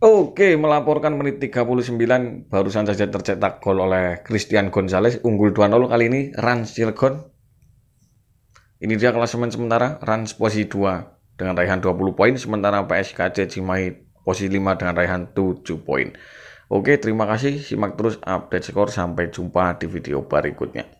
Oke, melaporkan menit 39 barusan saja tercetak gol oleh Christian Gonzalez unggul 2-0 kali ini Rans Cilegon. Ini dia klasemen sementara Rans posisi 2 dengan raihan 20 poin sementara PSKC Cimahi posisi 5 dengan raihan 7 poin. Oke, terima kasih simak terus update skor sampai jumpa di video berikutnya.